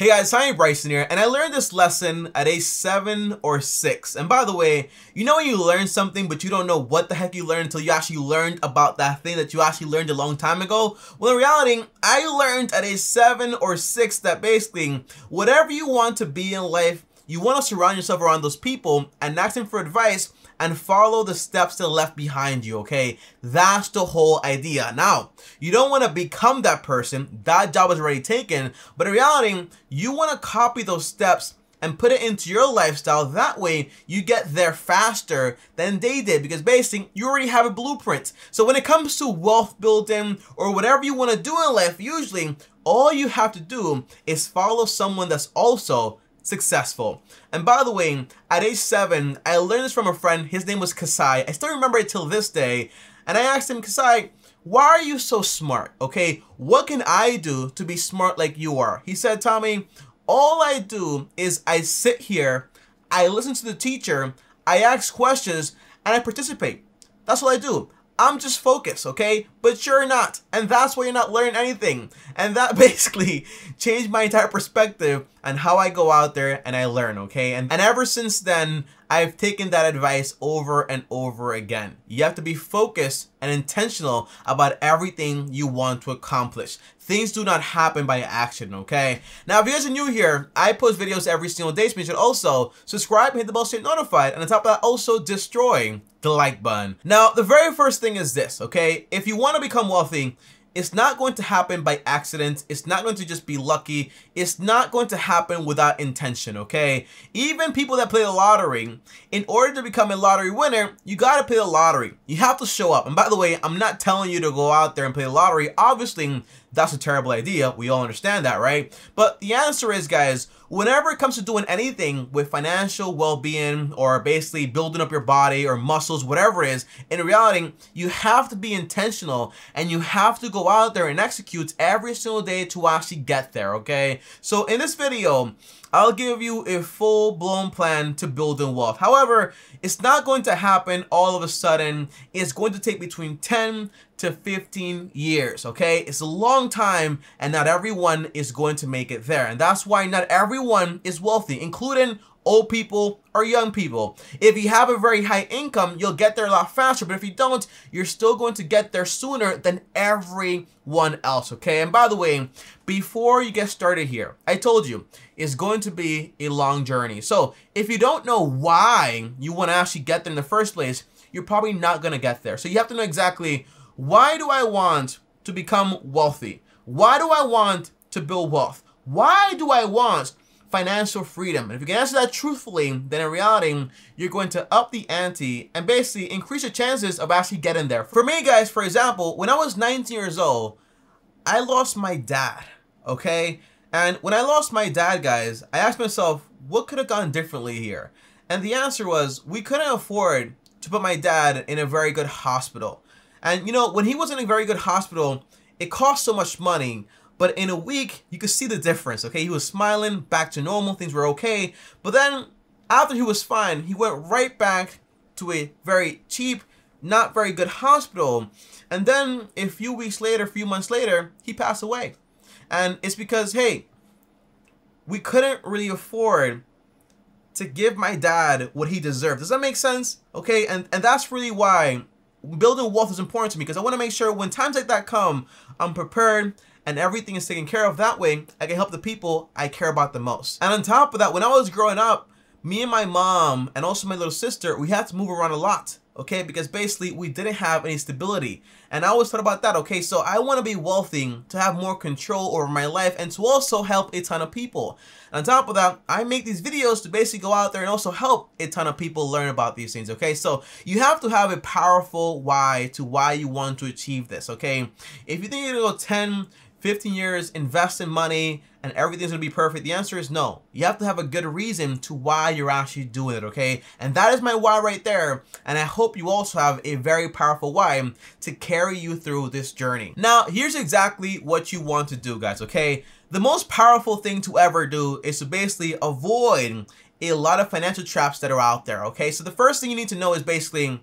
Hey guys, hi, Bryson here, and I learned this lesson at age 7 or 6. And by the way, you know when you learn something but you don't know what the heck you learned until you actually learned about that thing that you actually learned a long time ago? Well, in reality, I learned at age 7 or 6 that basically, whatever you want to be in life, you want to surround yourself around those people and ask them for advice and follow the steps that left behind you, okay? That's the whole idea. Now, you don't want to become that person. That job is already taken. But in reality, you want to copy those steps and put it into your lifestyle. That way, you get there faster than they did because basically, you already have a blueprint. So when it comes to wealth building or whatever you want to do in life, usually all you have to do is follow someone that's also successful. And by the way, at age 7, I learned this from a friend. His name was Kasai. I still remember it till this day. And I asked him, Kasai, why are you so smart? Okay, what can I do to be smart like you are? He said, Tommy, all I do is I sit here, I listen to the teacher, I ask questions, and I participate. That's what I do. I'm just focused, okay? but you're not. And that's why you're not learning anything. And that basically changed my entire perspective and how I go out there and I learn, okay? And, and ever since then, I've taken that advice over and over again. You have to be focused and intentional about everything you want to accomplish. Things do not happen by accident, okay? Now, if you guys are new here, I post videos every single day, so you should also subscribe and hit the bell so you're notified. And on top of that, also destroy the like button. Now, the very first thing is this, okay? If you want want to become wealthy, it's not going to happen by accident. It's not going to just be lucky. It's not going to happen without intention, okay? Even people that play the lottery, in order to become a lottery winner, you got to play the lottery. You have to show up. And by the way, I'm not telling you to go out there and play the lottery. Obviously, that's a terrible idea. We all understand that, right? But the answer is, guys, whenever it comes to doing anything with financial well-being or basically building up your body or muscles, whatever it is, in reality, you have to be intentional and you have to go out there and execute every single day to actually get there, okay? So in this video, I'll give you a full-blown plan to building wealth. However, it's not going to happen all of a sudden. It's going to take between 10 to 15 years, okay? It's a long time and not everyone is going to make it there. And that's why not everyone is wealthy, including old people or young people. If you have a very high income, you'll get there a lot faster, but if you don't, you're still going to get there sooner than everyone else, okay? And by the way, before you get started here, I told you, it's going to be a long journey. So if you don't know why you wanna actually get there in the first place, you're probably not gonna get there. So you have to know exactly why do I want to become wealthy? Why do I want to build wealth? Why do I want financial freedom? And if you can answer that truthfully, then in reality, you're going to up the ante and basically increase your chances of actually getting there. For me, guys, for example, when I was 19 years old, I lost my dad, okay? And when I lost my dad, guys, I asked myself, what could have gone differently here? And the answer was, we couldn't afford to put my dad in a very good hospital. And you know, when he was in a very good hospital, it cost so much money. But in a week, you could see the difference, okay? He was smiling, back to normal, things were okay. But then, after he was fine, he went right back to a very cheap, not very good hospital. And then, a few weeks later, a few months later, he passed away. And it's because, hey, we couldn't really afford to give my dad what he deserved. Does that make sense? Okay, and, and that's really why building wealth is important to me because I want to make sure when times like that come, I'm prepared and everything is taken care of. That way, I can help the people I care about the most. And on top of that, when I was growing up, me and my mom and also my little sister, we had to move around a lot okay? Because basically we didn't have any stability. And I always thought about that, okay? So I want to be wealthy to have more control over my life and to also help a ton of people. And on top of that, I make these videos to basically go out there and also help a ton of people learn about these things, okay? So you have to have a powerful why to why you want to achieve this, okay? If you think you're going to go 10 15 years, invest in money, and everything's gonna be perfect? The answer is no. You have to have a good reason to why you're actually doing it, okay? And that is my why right there. And I hope you also have a very powerful why to carry you through this journey. Now, here's exactly what you want to do, guys, okay? The most powerful thing to ever do is to basically avoid a lot of financial traps that are out there, okay? So the first thing you need to know is basically,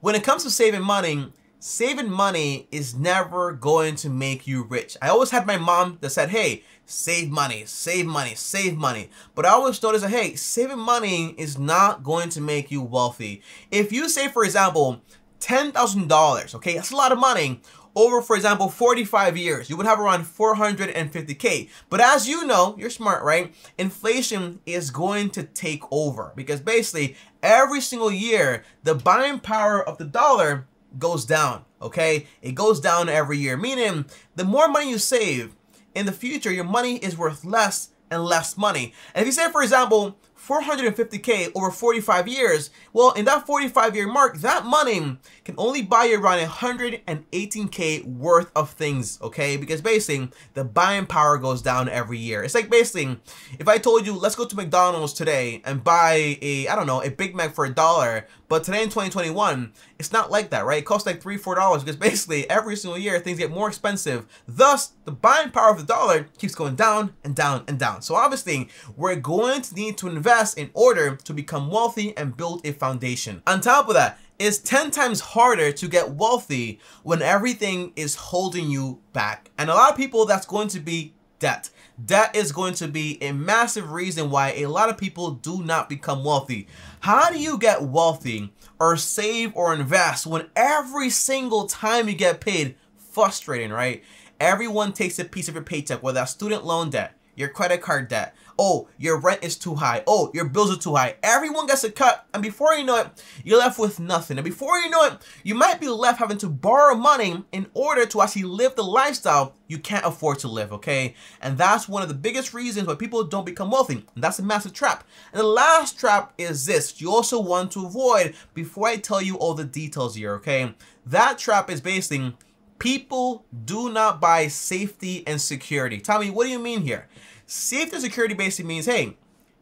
when it comes to saving money, saving money is never going to make you rich. I always had my mom that said, hey, save money, save money, save money. But I always noticed that, hey, saving money is not going to make you wealthy. If you say, for example, $10,000, okay, that's a lot of money, over, for example, 45 years, you would have around 450K. But as you know, you're smart, right? Inflation is going to take over because basically every single year, the buying power of the dollar goes down, okay? It goes down every year, meaning the more money you save, in the future, your money is worth less and less money. And if you say, for example, 450k over 45 years, well, in that 45 year mark, that money can only buy you around 118k worth of things, okay? Because basically, the buying power goes down every year. It's like basically, if I told you, let's go to McDonald's today and buy a, I don't know, a Big Mac for a dollar, but today in 2021, it's not like that, right? It costs like three, four dollars because basically every single year things get more expensive. Thus, the buying power of the dollar keeps going down and down and down. So obviously, we're going to need to invest in order to become wealthy and build a foundation. On top of that, it's 10 times harder to get wealthy when everything is holding you back. And a lot of people, that's going to be debt. Debt is going to be a massive reason why a lot of people do not become wealthy. How do you get wealthy or save or invest when every single time you get paid, frustrating, right? Everyone takes a piece of your paycheck, whether that's student loan debt, your credit card debt, Oh, your rent is too high. Oh, your bills are too high. Everyone gets a cut. And before you know it, you're left with nothing. And before you know it, you might be left having to borrow money in order to actually live the lifestyle you can't afford to live, okay? And that's one of the biggest reasons why people don't become wealthy. And that's a massive trap. And the last trap is this. You also want to avoid before I tell you all the details here, okay? That trap is basically people do not buy safety and security. Tommy, what do you mean here? Safety, security basically means, hey,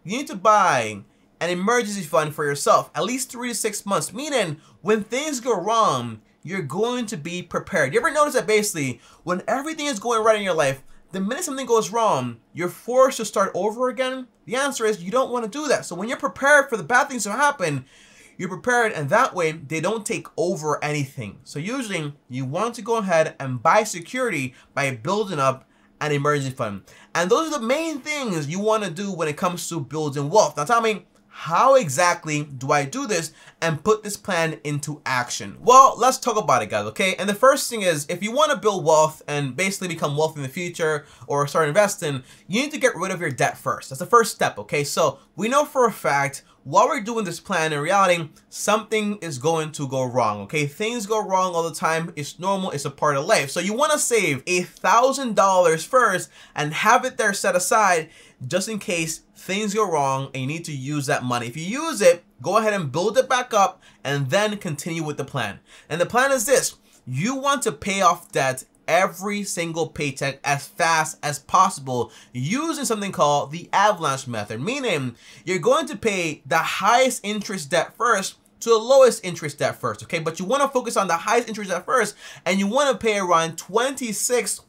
you need to buy an emergency fund for yourself, at least three to six months, meaning when things go wrong, you're going to be prepared. You ever notice that basically, when everything is going right in your life, the minute something goes wrong, you're forced to start over again? The answer is you don't want to do that. So when you're prepared for the bad things to happen, you're prepared and that way they don't take over anything. So usually you want to go ahead and buy security by building up and emergency fund. And those are the main things you want to do when it comes to building wealth. Now tell me, how exactly do I do this and put this plan into action? Well, let's talk about it guys, okay? And the first thing is, if you wanna build wealth and basically become wealthy in the future or start investing, you need to get rid of your debt first. That's the first step, okay? So we know for a fact while we're doing this plan, in reality, something is going to go wrong, okay? Things go wrong all the time. It's normal. It's a part of life. So you want to save a $1,000 first and have it there set aside just in case things go wrong and you need to use that money. If you use it, go ahead and build it back up and then continue with the plan. And the plan is this. You want to pay off debt every single paycheck as fast as possible using something called the avalanche method, meaning you're going to pay the highest interest debt first to the lowest interest debt first, okay? But you wanna focus on the highest interest debt first and you wanna pay around 26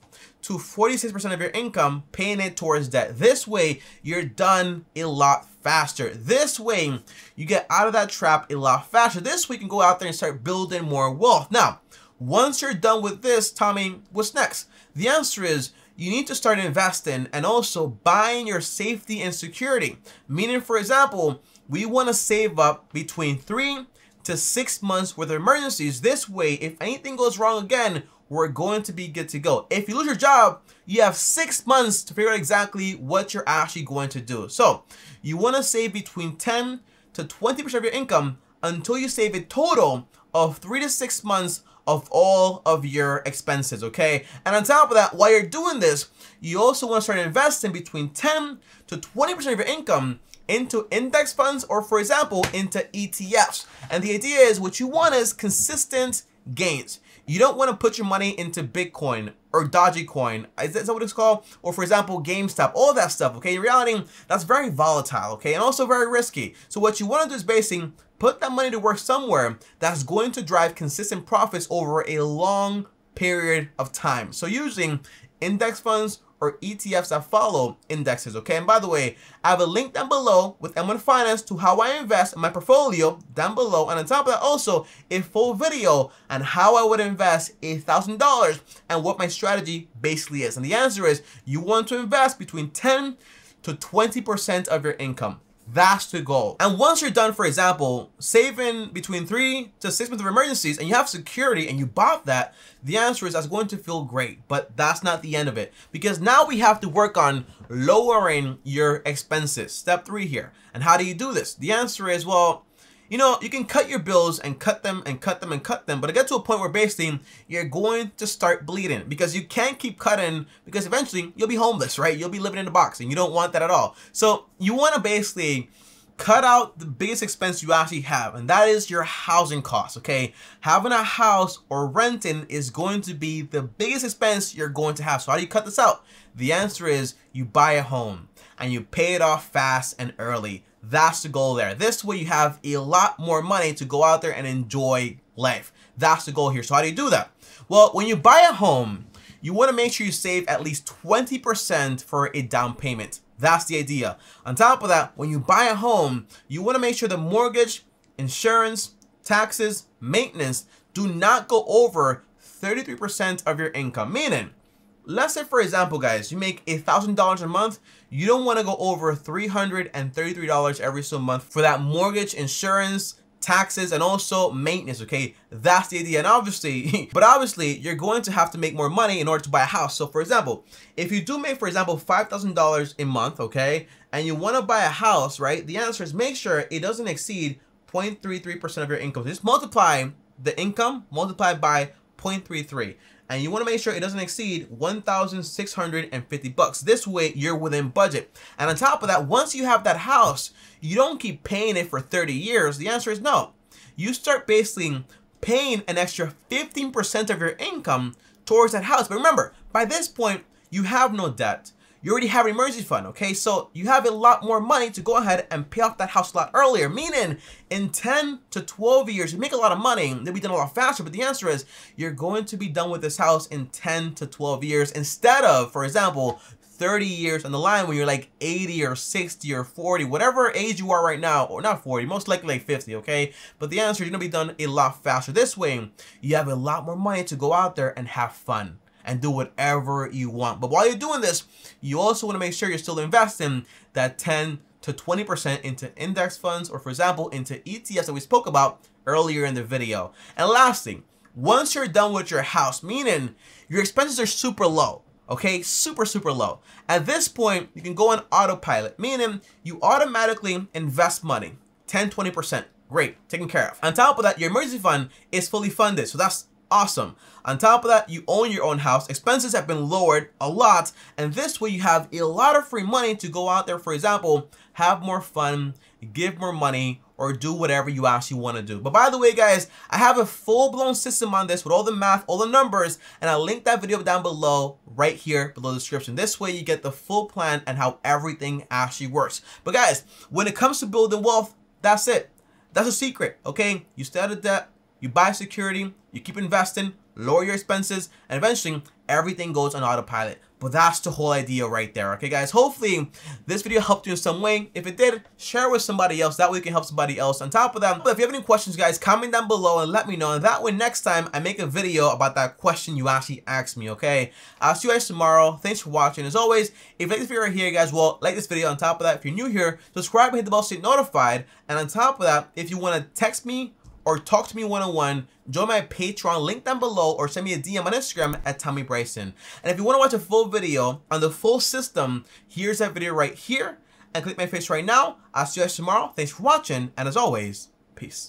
to 46% of your income paying it towards debt. This way, you're done a lot faster. This way, you get out of that trap a lot faster. This way, you can go out there and start building more wealth. Now, once you're done with this, Tommy, what's next? The answer is you need to start investing and also buying your safety and security. Meaning, for example, we want to save up between three to six months worth of emergencies. This way, if anything goes wrong again, we're going to be good to go. If you lose your job, you have six months to figure out exactly what you're actually going to do. So you want to save between 10 to 20% of your income until you save a total of three to six months of all of your expenses, okay? And on top of that, while you're doing this, you also want to start investing between 10 to 20% of your income into index funds or, for example, into ETFs. And the idea is what you want is consistent gains. You don't want to put your money into Bitcoin or Dogecoin. Is that what it's called? Or for example, GameStop, all that stuff, okay? In reality, that's very volatile, okay? And also very risky. So what you want to do is basing Put that money to work somewhere that's going to drive consistent profits over a long period of time. So using index funds or ETFs that follow indexes, okay? And by the way, I have a link down below with M1 Finance to how I invest in my portfolio down below. And on top of that, also a full video on how I would invest $1,000 and what my strategy basically is. And the answer is you want to invest between 10 to 20% of your income. That's the goal. And once you're done, for example, saving between three to six months of emergencies and you have security and you bought that, the answer is that's going to feel great, but that's not the end of it because now we have to work on lowering your expenses. Step three here. And how do you do this? The answer is, well, you know, you can cut your bills and cut them and cut them and cut them, but it gets to a point where basically you're going to start bleeding because you can't keep cutting because eventually you'll be homeless, right? You'll be living in a box and you don't want that at all. So you want to basically cut out the biggest expense you actually have, and that is your housing costs, okay? Having a house or renting is going to be the biggest expense you're going to have. So how do you cut this out? The answer is you buy a home and you pay it off fast and early. That's the goal there. This way you have a lot more money to go out there and enjoy life. That's the goal here. So how do you do that? Well, when you buy a home, you want to make sure you save at least 20% for a down payment. That's the idea. On top of that, when you buy a home, you want to make sure the mortgage, insurance, taxes, maintenance do not go over 33% of your income. Meaning, Let's say, for example, guys, you make a $1,000 a month. You don't want to go over $333 every single month for that mortgage, insurance, taxes, and also maintenance, okay? That's the idea, and obviously, but obviously, you're going to have to make more money in order to buy a house. So, for example, if you do make, for example, $5,000 a month, okay, and you want to buy a house, right, the answer is make sure it doesn't exceed 0.33% of your income. Just multiply the income, multiplied by 0.33 and you want to make sure it doesn't exceed 1650 bucks. This way you're within budget. And on top of that, once you have that house, you don't keep paying it for 30 years. The answer is no. You start basically paying an extra 15% of your income towards that house. But remember, by this point, you have no debt you already have an emergency fund, okay? So you have a lot more money to go ahead and pay off that house a lot earlier, meaning in 10 to 12 years, you make a lot of money, they'll be done a lot faster, but the answer is you're going to be done with this house in 10 to 12 years instead of, for example, 30 years on the line when you're like 80 or 60 or 40, whatever age you are right now, or not 40, most likely like 50, okay? But the answer is you're gonna be done a lot faster. This way, you have a lot more money to go out there and have fun and do whatever you want. But while you're doing this, you also want to make sure you're still investing that 10 to 20% into index funds or for example, into ETFs that we spoke about earlier in the video. And last thing, once you're done with your house, meaning your expenses are super low, okay? Super, super low. At this point, you can go on autopilot, meaning you automatically invest money, 10, 20%. Great, taken care of. On top of that, your emergency fund is fully funded. So that's Awesome. On top of that, you own your own house. Expenses have been lowered a lot. And this way you have a lot of free money to go out there, for example, have more fun, give more money, or do whatever you actually want to do. But by the way, guys, I have a full-blown system on this with all the math, all the numbers, and I'll link that video down below, right here below the description. This way you get the full plan and how everything actually works. But guys, when it comes to building wealth, that's it. That's a secret, okay? You stay out of debt, you buy security, you keep investing, lower your expenses, and eventually everything goes on autopilot. But that's the whole idea right there. Okay, guys, hopefully this video helped you in some way. If it did, share with somebody else. That way you can help somebody else. On top of that, if you have any questions, guys, comment down below and let me know. And that way next time I make a video about that question you actually asked me, okay? I'll see you guys tomorrow. Thanks for watching. As always, if you like this video right here, guys, well, like this video. On top of that, if you're new here, subscribe and hit the bell to get notified. And on top of that, if you want to text me or talk to me one-on-one, join my Patreon, link down below, or send me a DM on Instagram at Tommy Bryson. And if you wanna watch a full video on the full system, here's that video right here, and click my face right now. I'll see you guys tomorrow. Thanks for watching, and as always, peace.